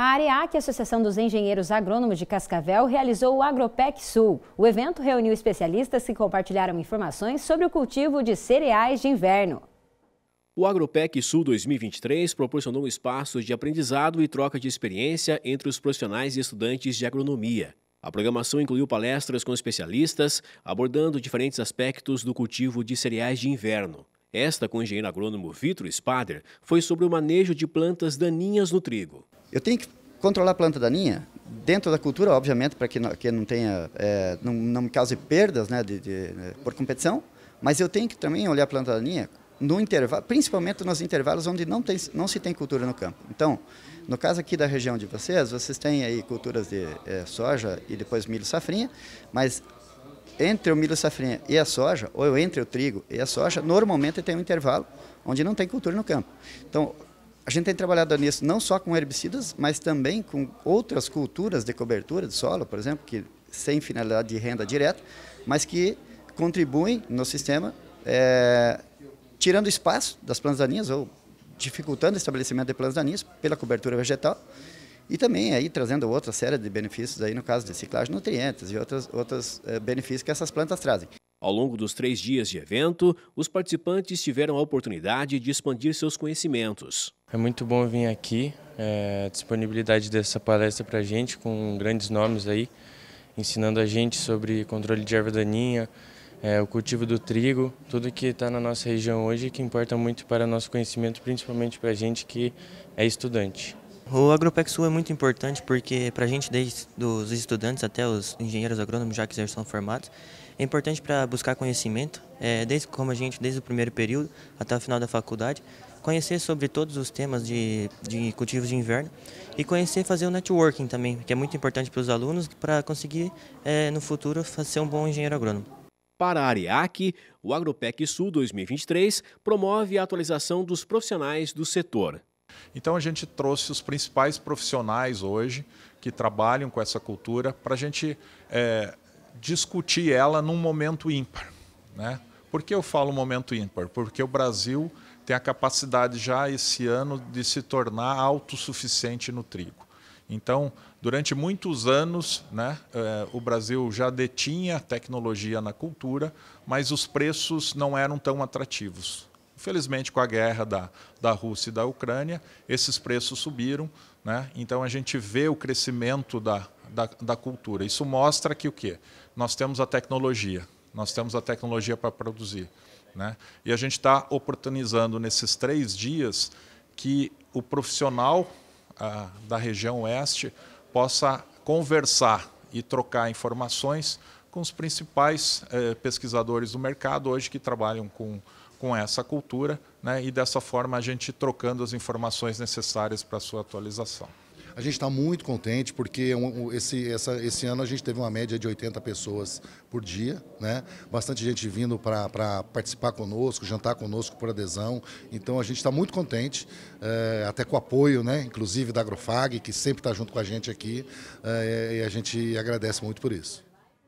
A AREAC, é Associação dos Engenheiros Agrônomos de Cascavel, realizou o Agropec Sul. O evento reuniu especialistas que compartilharam informações sobre o cultivo de cereais de inverno. O Agropec Sul 2023 proporcionou espaços de aprendizado e troca de experiência entre os profissionais e estudantes de agronomia. A programação incluiu palestras com especialistas abordando diferentes aspectos do cultivo de cereais de inverno. Esta, com o engenheiro agrônomo Vitro Spader, foi sobre o manejo de plantas daninhas no trigo. Eu tenho que controlar a planta daninha dentro da cultura, obviamente, para que, que não tenha, é, não, não me cause perdas, né, de, de, eh, por competição. Mas eu tenho que também olhar a planta daninha no intervalo, principalmente nos intervalos onde não tem, não se tem cultura no campo. Então, no caso aqui da região de vocês, vocês têm aí culturas de é, soja e depois milho safrinha, mas entre o milho safrinha e a soja, ou entre o trigo e a soja, normalmente tem um intervalo onde não tem cultura no campo. Então, a gente tem trabalhado nisso não só com herbicidas, mas também com outras culturas de cobertura de solo, por exemplo, que sem finalidade de renda direta, mas que contribuem no sistema, é, tirando espaço das plantas daninhas ou dificultando o estabelecimento de plantas daninhas pela cobertura vegetal e também aí trazendo outra série de benefícios aí no caso de ciclagem de nutrientes e outros outras, eh, benefícios que essas plantas trazem. Ao longo dos três dias de evento, os participantes tiveram a oportunidade de expandir seus conhecimentos. É muito bom vir aqui, é, a disponibilidade dessa palestra para a gente, com grandes nomes aí, ensinando a gente sobre controle de erva daninha, é, o cultivo do trigo, tudo que está na nossa região hoje que importa muito para nosso conhecimento, principalmente para a gente que é estudante. O Agropec Sul é muito importante porque para a gente, desde os estudantes até os engenheiros agrônomos já que já são formados, é importante para buscar conhecimento, é, desde como a gente, desde o primeiro período até o final da faculdade, conhecer sobre todos os temas de, de cultivos de inverno e conhecer fazer o networking também, que é muito importante para os alunos para conseguir é, no futuro ser um bom engenheiro agrônomo. Para a ARIAC, o Agropec Sul 2023 promove a atualização dos profissionais do setor. Então a gente trouxe os principais profissionais hoje que trabalham com essa cultura para a gente é, discutir ela num momento ímpar. Né? Por que eu falo momento ímpar? Porque o Brasil tem a capacidade já esse ano de se tornar autossuficiente no trigo. Então, durante muitos anos, né, eh, o Brasil já detinha tecnologia na cultura, mas os preços não eram tão atrativos. Infelizmente, com a guerra da, da Rússia e da Ucrânia, esses preços subiram. Né? Então, a gente vê o crescimento da, da, da cultura. Isso mostra que o quê? Nós temos a tecnologia, nós temos a tecnologia para produzir. Né? E a gente está oportunizando nesses três dias que o profissional ah, da região oeste possa conversar e trocar informações com os principais eh, pesquisadores do mercado hoje que trabalham com, com essa cultura, né? e dessa forma a gente trocando as informações necessárias para a sua atualização. A gente está muito contente porque é esse, essa, esse ano a gente teve uma média de 80 pessoas por dia, né? Bastante gente vindo para participar conosco, jantar conosco por adesão. Então a gente está muito contente, é, até com o apoio, né? Inclusive da Agrofag, que sempre está junto com a gente aqui. É, e a gente agradece muito por isso.